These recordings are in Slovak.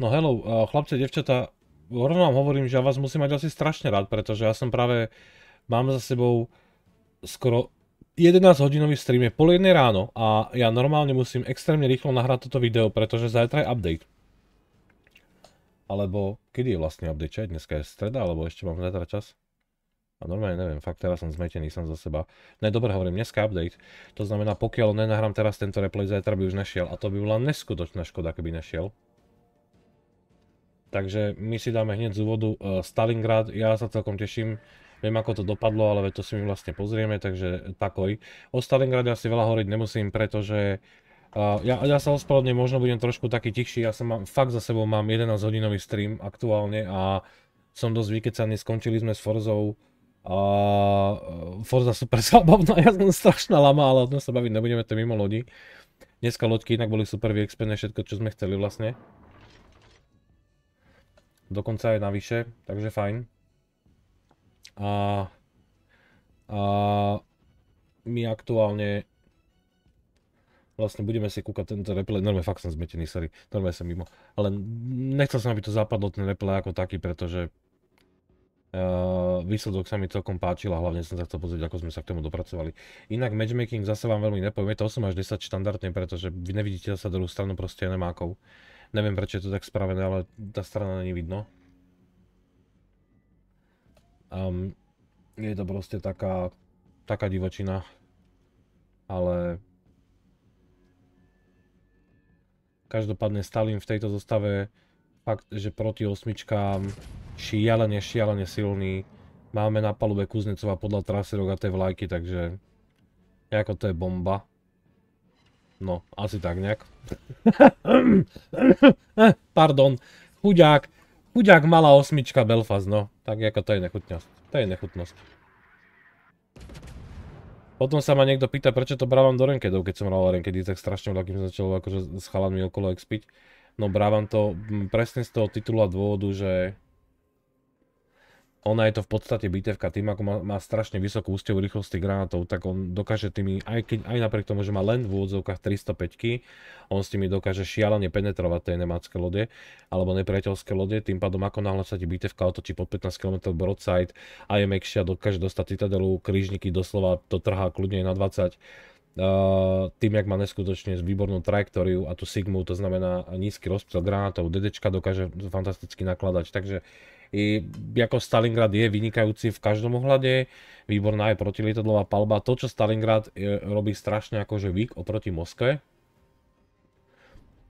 No hello, chlapce, devčata, rovno vám hovorím, že ja vás musím mať asi strašne rád, pretože ja som práve, mám za sebou skoro 11 hodinový stream, je pol jednej ráno a ja normálne musím extrémne rýchlo nahrať toto video, pretože zajtra je update. Alebo, kedy je vlastne update, čo je dneska, je streda, alebo ešte mám zajtra čas? A normálne neviem, fakt teraz som zmetený som za seba. Ne, dobre hovorím, dneska update, to znamená, pokiaľ nenahrám teraz tento replay, zajtra by už nešiel a to by bola neskutočná škoda, keby nešiel. Takže my si dáme hneď z úvodu e, Stalingrad, ja sa celkom teším, viem ako to dopadlo, ale to si my vlastne pozrieme, takže takoj. O Stalingrade asi veľa hovoriť nemusím, pretože e, ja, ja sa ospravedlňujem, možno budem trošku taký tichší, ja sa mám, fakt za sebou mám 11 hodinový stream aktuálne a som dosť vykecaný, skončili sme s Forzou a e, Forza super zábavná, ja som strašná lama, ale o tom sa baviť nebudeme, to mimo lodi. Dneska loďky inak boli super vyexpené všetko, čo sme chceli vlastne. Dokonca aj navyše, takže fajn. A, a my aktuálne vlastne budeme si kúkať tento replay, normálne fakt som zmetený, sorry, normálne som mimo, ale nechcel som, aby to zapadlo ten replay ako taký, pretože uh, výsledok sa mi celkom páčil a hlavne som sa chcel pozrieť, ako sme sa k tomu dopracovali. Inak matchmaking zase vám veľmi nepoviem, je to 8 až 10 štandardne, pretože vy nevidíte sa druhú stranu proste nemákov. Uh, Neviem, prečo je to tak spravené, ale tá strana není vidno. Um, je to proste taká, taká divočina, ale každopádne Stalin v tejto zostave fakt, že proti osmičkám šialene, šialene silný. Máme na palube Kuznecova podľa trasy rogaté vlajky, takže ako to je bomba. No, asi tak nejak. Pardon. Chudák. Chudák malá osmička Belfast, no. Tak ako to je nechutnosť. To je nechutnosť. Potom sa ma niekto pýta, prečo to brávam do renkedov, keď som hral renkedy, tak strašne veľa, kým som začal akože s chalanmi okolo expiť. No brávam to presne z toho titulu a dôvodu, že ona je to v podstate bitevka tým, ako má, má strašne vysokú ústevú rýchlosti granátov, tak on dokáže tými, aj, keď, aj napriek tomu, že má len v úvodzovkách 305 on s tými dokáže šialene penetrovať tie nemácké lode, alebo nepriateľské lode, tým pádom ako náhle sa ti bitevka otočí pod 15 km broadside a je mekšia, dokáže dostať citadelu, krížniky doslova to trhá kľudne na 20 Uh, tým, jak má neskutočne výbornú trajektóriu a tú sigmu, to znamená nízky rozptyl granátov, DDčka dokáže fantasticky nakladať, takže uh, i ako Stalingrad je vynikajúci v každom ohľade, výborná je protilietadlová palba. To, čo Stalingrad je, robí strašne akože vík oproti Moskve,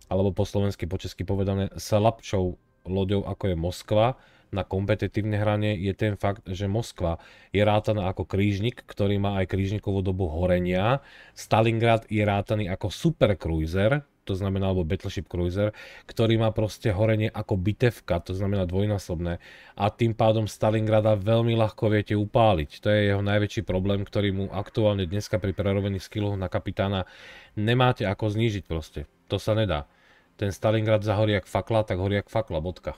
alebo po slovensky, po česky povedané, slabšou loďou ako je Moskva, na kompetitívne hranie je ten fakt, že Moskva je rátaná ako krížnik, ktorý má aj krížnikovú dobu horenia. Stalingrad je rátaný ako supercruiser, to znamená, alebo Battleship Cruiser, ktorý má proste horenie ako bitevka, to znamená dvojnásobné. A tým pádom Stalingrada veľmi ľahko viete upáliť. To je jeho najväčší problém, ktorý mu aktuálne dneska pri prerovených skilloch na kapitána nemáte ako znížiť proste. To sa nedá. Ten Stalingrad zahorí jak fakla, tak horí jak fakla, bodka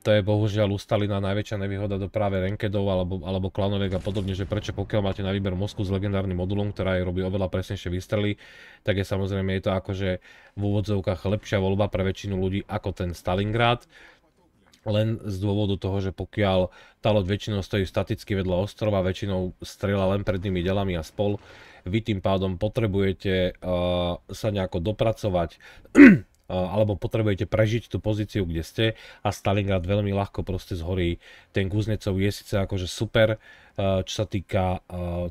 to je bohužiaľ u Stalina najväčšia nevýhoda do práve rankedov alebo, alebo klanoviek a podobne, že prečo pokiaľ máte na výber mozku s legendárnym modulom, ktorá aj robí oveľa presnejšie výstrely, tak je samozrejme je to akože v úvodzovkách lepšia voľba pre väčšinu ľudí ako ten Stalingrad, len z dôvodu toho, že pokiaľ tá loď väčšinou stojí staticky vedľa ostrova, väčšinou strela len pred tými delami a spol, vy tým pádom potrebujete uh, sa nejako dopracovať alebo potrebujete prežiť tú pozíciu, kde ste a Stalingrad veľmi ľahko proste zhorí. Ten Kuznecov je síce akože super, čo sa týka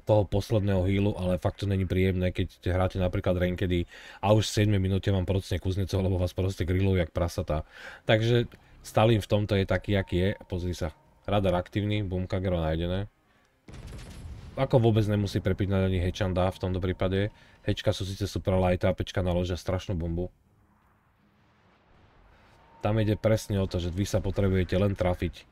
toho posledného hýlu, ale fakt to není príjemné, keď hráte napríklad Renkedy a už v 7 minúte vám procne Kuznecov, lebo vás proste grillujú jak prasatá. Takže Stalin v tomto je taký, aký je. Pozri sa. Radar aktívny, Boomkagero nájdené. Ako vôbec nemusí na ani Hečanda v tomto prípade. Hečka sú síce super light a pečka naložia strašnú bombu. Tam ide presne o to, že vy sa potrebujete len trafiť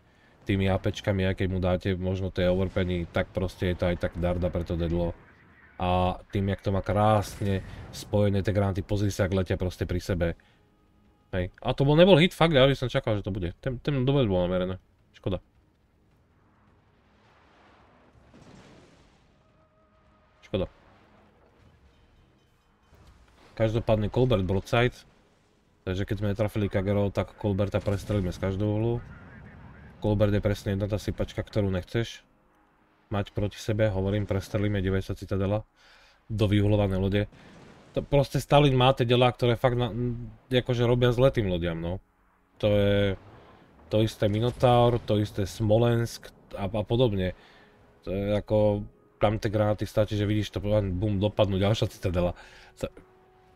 tými APčkami, keď mu dáte, možno je overpeny, tak proste je to aj tak darda pre to dedlo. A tým, jak to má krásne spojené tie granty, pozri sa, ak letia proste pri sebe. Hej. A to bol, nebol hit, fakt, ja by som čakal, že to bude. Ten, ten dobre bol namerené. Škoda. Škoda. Každopádne Colbert Broadside Takže keď sme netrafili Kagerov, tak Colberta prestrelíme z každého hlu. Colbert je presne jedna tá sypačka, ktorú nechceš mať proti sebe. Hovorím, prestrelíme 90 citadela do vyuhlované lode. To proste Stalin má tie delá, ktoré fakt na, akože robia zle tým lodiam, no. To je to isté Minotaur, to isté Smolensk a, a podobne. To je ako tam tie granáty stačí, že vidíš to, bum, dopadnú ďalšia citadela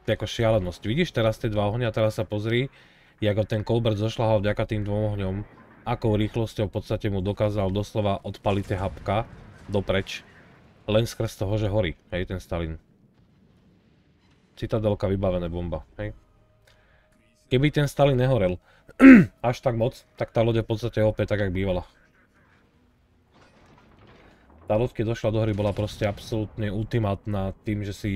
ako šialenosť. Vidíš teraz tie dva ohňa, teraz sa pozri, jak ho ten Colbert zošľahal vďaka tým dvom ohňom, akou rýchlosťou v podstate mu dokázal doslova odpaliť tie hapka dopreč, len skres toho, že horí, hej, ten Stalin. Citadelka vybavené bomba, hej. Keby ten Stalin nehorel až tak moc, tak tá loď je v podstate opäť tak, jak bývala. Tá loď, keď došla do hry, bola proste absolútne ultimátna tým, že si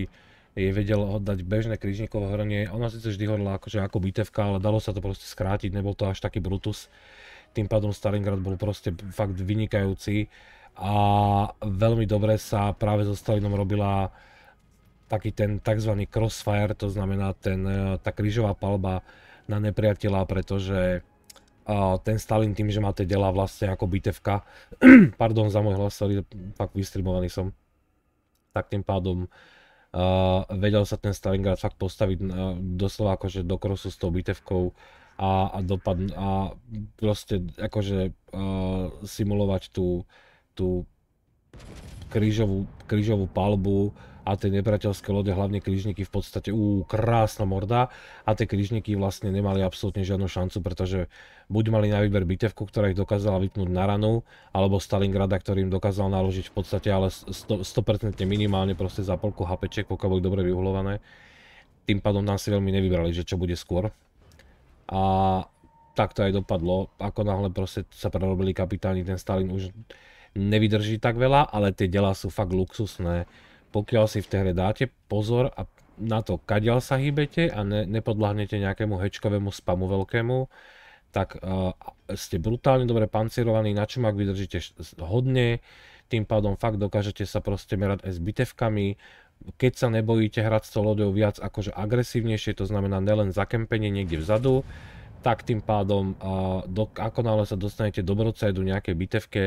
jej vedel oddať bežné križníkové hranie. Ona síce vždy horla akože ako bitevka, ale dalo sa to proste skrátiť, nebol to až taký Brutus. Tým pádom Stalingrad bol proste fakt vynikajúci a veľmi dobre sa práve so Stalinom robila taký ten tzv. crossfire, to znamená ten, e, tá krížová palba na nepriateľa, pretože e, ten Stalin tým, že má tie dela vlastne ako bitevka, pardon za môj hlas, sorry, fakt vystribovaný som, tak tým pádom Uh, vedel sa ten Stalingrad fakt postaviť uh, doslova akože do krosu s tou bitevkou a, a dopad a proste akože uh, simulovať tú, tú krížovú, krížovú palbu a tie nepriateľské lode, hlavne krížniky v podstate, ú, krásna morda a tie krížniky vlastne nemali absolútne žiadnu šancu, pretože buď mali na výber bitevku, ktorá ich dokázala vypnúť na ranu, alebo Stalingrada, ktorý im dokázal naložiť v podstate ale 100%, minimálne proste za polku HP, pokiaľ boli dobre vyuhľované. Tým pádom nám si veľmi nevybrali, že čo bude skôr. A tak to aj dopadlo, ako náhle proste sa prerobili kapitáni, ten Stalin už nevydrží tak veľa, ale tie delá sú fakt luxusné. Pokiaľ si v tej hre dáte pozor a na to, kadiaľ sa hýbete a ne, nepodľahnete nejakému hečkovému spamu veľkému, tak uh, ste brutálne dobre pancirovaní, na čom ak vydržíte hodne, tým pádom fakt dokážete sa proste merať aj s bitevkami, keď sa nebojíte hrať s tou loďou viac akože agresívnejšie, to znamená nelen zakempenie niekde vzadu, tak tým pádom uh, do, ako náhle sa dostanete do brocajdu nejakej bitevke,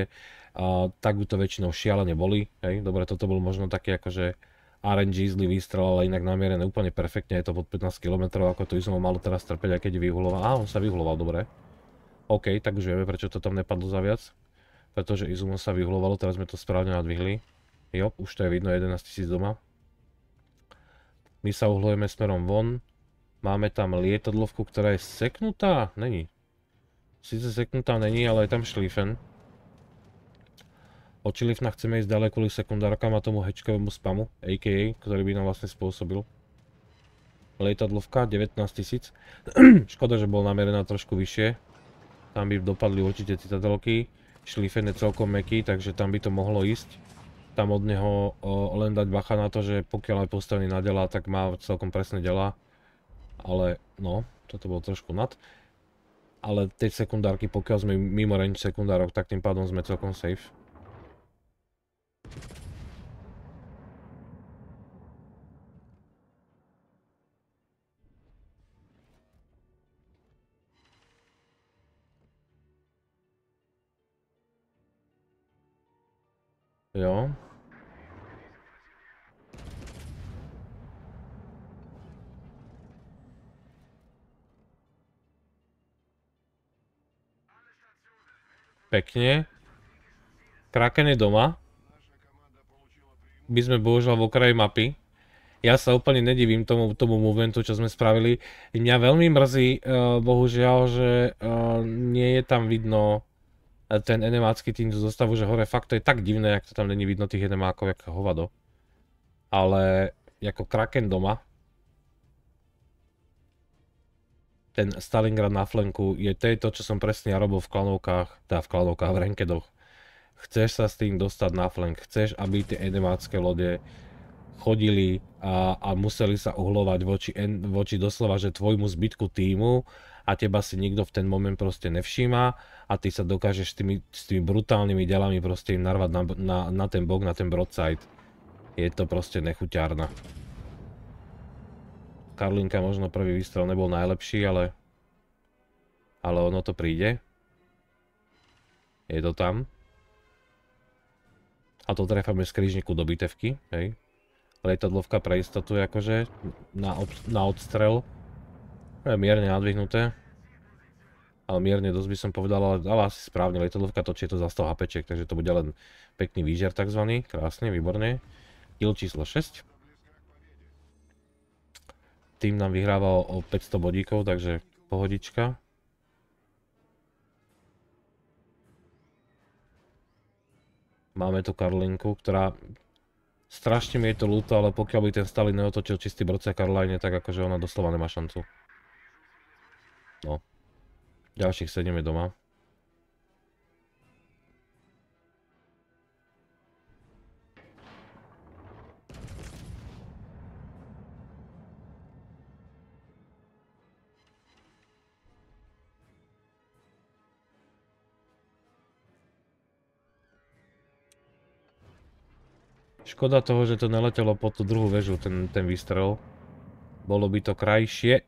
a tak by to väčšinou šialene boli. Hej. Dobre, toto bol možno také, akože RNG zlý výstrel, ale inak namierené úplne perfektne, je to pod 15 km, ako to Izumo malo teraz trpeť, aj keď vyhuloval. Á, on sa vyhuloval, dobre. OK, tak už vieme, prečo to tam nepadlo za viac. Pretože Izumo sa vyhulovalo, teraz sme to správne nadvihli. Jo, už to je vidno, 11 000 doma. My sa uhlujeme smerom von. Máme tam lietadlovku, ktorá je seknutá? Není. Sice seknutá není, ale je tam šlífen. Od Chilifna chceme ísť ďalej kvôli sekundárkam a tomu hečkovému spamu, a.k.a., ktorý by nám vlastne spôsobil. Lejtadlovka, 19 tisíc. Škoda, že bol namerená trošku vyššie. Tam by dopadli určite citadelky. Chilifen je celkom meký, takže tam by to mohlo ísť. Tam od neho len dať bacha na to, že pokiaľ aj postavený na dela, tak má celkom presné dela. Ale no, toto bolo trošku nad ale tie sekundárky, pokiaľ sme mimo range sekundárok, tak tým pádom sme celkom safe. Jo. Pekne. Kraken je doma my sme bohužiaľ v okraji mapy. Ja sa úplne nedivím tomu, tomu momentu, čo sme spravili. Mňa veľmi mrzí, uh, bohužiaľ, že uh, nie je tam vidno e, ten enemácky tým zostavu, že hore fakt to je tak divné, ak to tam není vidno tých enemákov, jak hovado. Ale ako Kraken doma, ten Stalingrad na flenku je to, čo som presne ja robil v klanovkách, teda v klanovkách, v renkedoch chceš sa s tým dostať na flank, chceš, aby tie enemácké lode chodili a, a museli sa uhlovať voči, voči doslova, že tvojmu zbytku týmu a teba si nikto v ten moment proste nevšíma a ty sa dokážeš s tými, s tými brutálnymi delami proste im narvať na, na, na ten bok, na ten broadside. Je to proste nechuťárna. Karlinka možno prvý výstrel nebol najlepší, ale ale ono to príde. Je to tam a to trefame z krížniku do bitevky, hej. Lietadlovka pre istotu je akože na, ob, na odstrel. Je mierne nadvihnuté. Ale mierne dosť by som povedal, ale, ale asi správne lietadlovka točí to za 100 HP, takže to bude len pekný výžer takzvaný, krásne, výborne. Kill číslo 6. Tým nám vyhrával o 500 bodíkov, takže pohodička. Máme tu Karlinku, ktorá... Strašne mi je to ľúto, ale pokiaľ by ten Stalin neotočil čistý brce Karlajne, tak akože ona doslova nemá šancu. No. Ďalších 7 je doma. Škoda toho, že to neletelo pod tú druhú väžu, ten, ten výstrel. Bolo by to krajšie.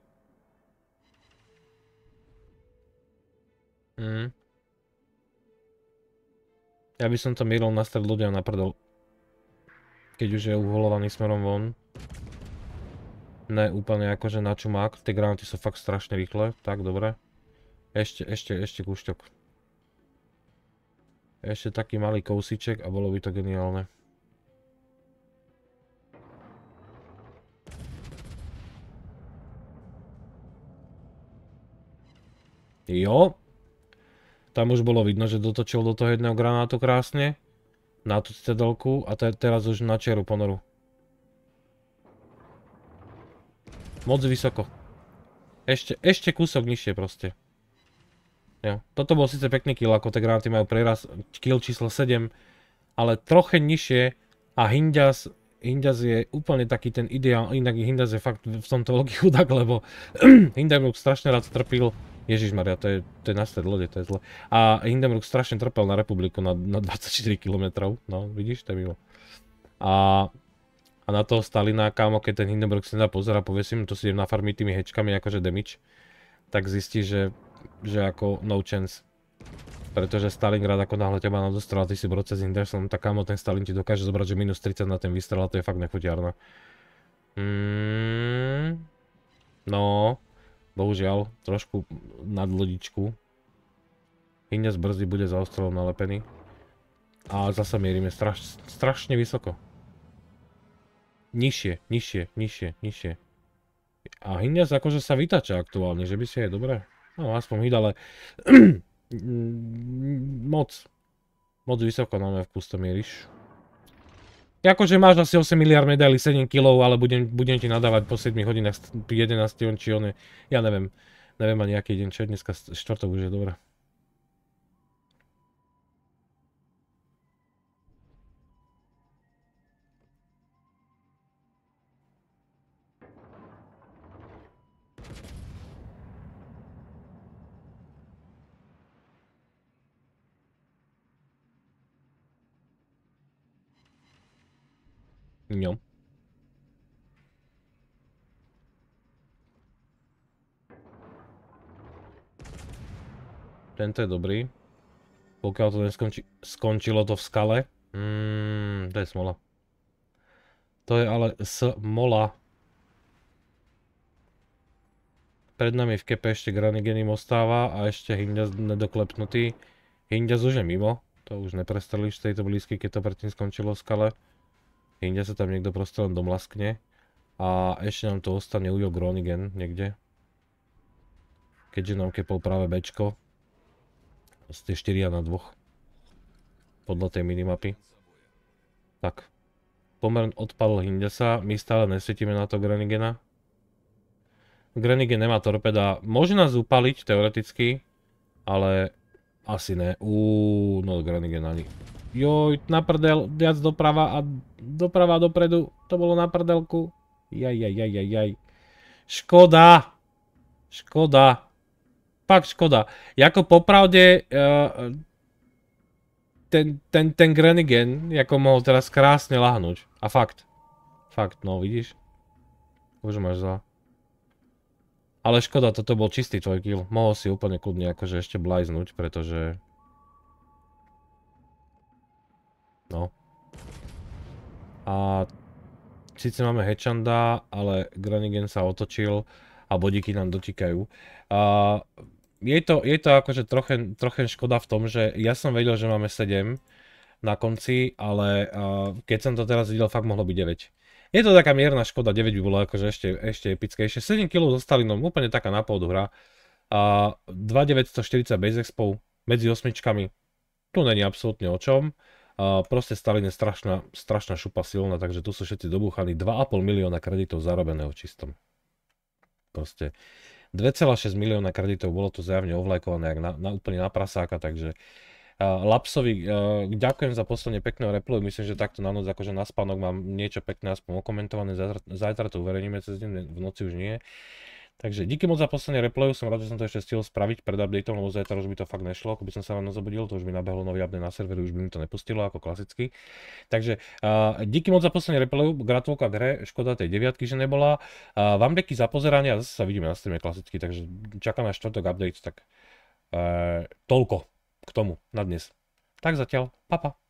Mhm. Ja by som to mieril na stred ľudia na prdol. Keď už je uholovaný smerom von. Ne úplne akože na čumák. Tie granáty sú fakt strašne rýchle. Tak, dobre. Ešte, ešte, ešte kúšťok. Ešte taký malý kousíček a bolo by to geniálne. Jo. Tam už bolo vidno, že dotočil do toho jedného granátu krásne. Na tú cedolku a te teraz už na čeru ponoru. Moc vysoko. Ešte, ešte kúsok nižšie proste. Jo. Toto bol síce pekný kill, ako tie granáty majú preraz, kill číslo 7, ale troche nižšie a hindias, hindias je úplne taký ten ideál, inak hindias je fakt v tomto veľký chudák, lebo hindias strašne rád trpil Ježiš Maria, to je, to je nasled lode, to je zle. A Hindenburg strašne trpel na republiku na, na 24 km, no vidíš, to je mimo. A, a na toho Stalina, kámo, keď ten Hindenburg si pozera, povie si mu, to si idem na farmy tými hečkami, akože demič, tak zistí, že, že ako no chance. Pretože Stalingrad ako náhle teba a ty si bro cez Indersom, tak kámo, ten Stalin ti dokáže zobrať, že minus 30 na ten výstrel, to je fakt nechutiarná. Mm, no, bohužiaľ trošku nad lodičku. Hynec brzdy bude za ostrovom nalepený. A zase mierime straš, strašne vysoko. Nižšie, nižšie, nižšie, nižšie. A Hynec akože sa vytača aktuálne, že by si aj dobré. No aspoň hyd, ale moc. Moc vysoko na mňa v pusto mieríš. Akože máš asi 8 miliard medailí, 7 kilov, ale budem, budem ti nadávať po 7 hodinách, 11, či on je, ja neviem, neviem ani aký deň, čo je dneska, štvrtok už je, dobré. ňom. Tento je dobrý. Pokiaľ to neskončilo, Skončilo to v skale. Mmm, to je smola. To je ale smola. Pred nami v kepe ešte Granigenim ostáva a ešte Hindia nedoklepnutý. Hindia už je mimo. To už neprestrelíš z tejto blízky, keď to predtým skončilo v skale. Inde sa tam niekto proste len domlaskne. A ešte nám to ostane Ujo Gronigen niekde. Keďže nám kepol práve Bčko. Z tie 4 na 2. Podľa tej minimapy. Tak. Pomerne odpadol Hindesa, my stále nesvietíme na to Grenigena. Grenigen nemá torpeda, môže nás upaliť teoreticky, ale asi ne. Uuuu, no Grenigen ani. Joj, na prdel, viac doprava a doprava dopredu. To bolo na prdelku. Jaj, jaj, jaj, jaj, jaj. Škoda. Škoda. Fakt škoda. Jako popravde, eh, ten, ten, ten Grenigen, ako mohol teraz krásne lahnúť. A fakt. Fakt, no vidíš? Už máš za. Ale škoda, toto bol čistý tvoj kill. Mohol si úplne kľudne akože ešte blajznúť, pretože No. A síce máme Hečanda, ale Granigen sa otočil a bodiky nám dotikajú. A je to, je to akože trochen, trochen škoda v tom, že ja som vedel, že máme 7 na konci, ale uh, keď som to teraz videl, fakt mohlo byť 9. Je to taká mierna škoda, 9 by bolo akože ešte, ešte epickejšie. 7 kg zostali nám no úplne taká na pôdu hra. Uh, 2940 base expo medzi osmičkami. Tu není absolútne o čom. A proste Stalin je strašná, strašná šupa silná, takže tu sú všetci dobúchaní. 2,5 milióna kreditov zarobeného čistom. Proste 2,6 milióna kreditov bolo to zjavne ovlajkované na, na, úplne na prasáka, takže uh, Lapsovi, uh, ďakujem za posledne pekného replu, myslím, že takto na noc, akože na spánok mám niečo pekné aspoň okomentované, zajtra, zajtra to uverejníme, cez deň v noci už nie. Uh, Takže díky moc za posledný replay, som rád, že som to ešte stihol spraviť pred updateom, lebo zajtra už by to fakt nešlo, ako by som sa vám zobudil, to už by nabehlo nový update na serveru, už by mi to nepustilo ako klasicky. Takže uh, díky moc za posledný replay, gratulka k hre, škoda tej deviatky, že nebola. Uh, vám deky za pozeranie a zase sa vidíme na streame klasicky, takže čakám na štvrtok update, tak uh, toľko k tomu na dnes. Tak zatiaľ, papa. Pa.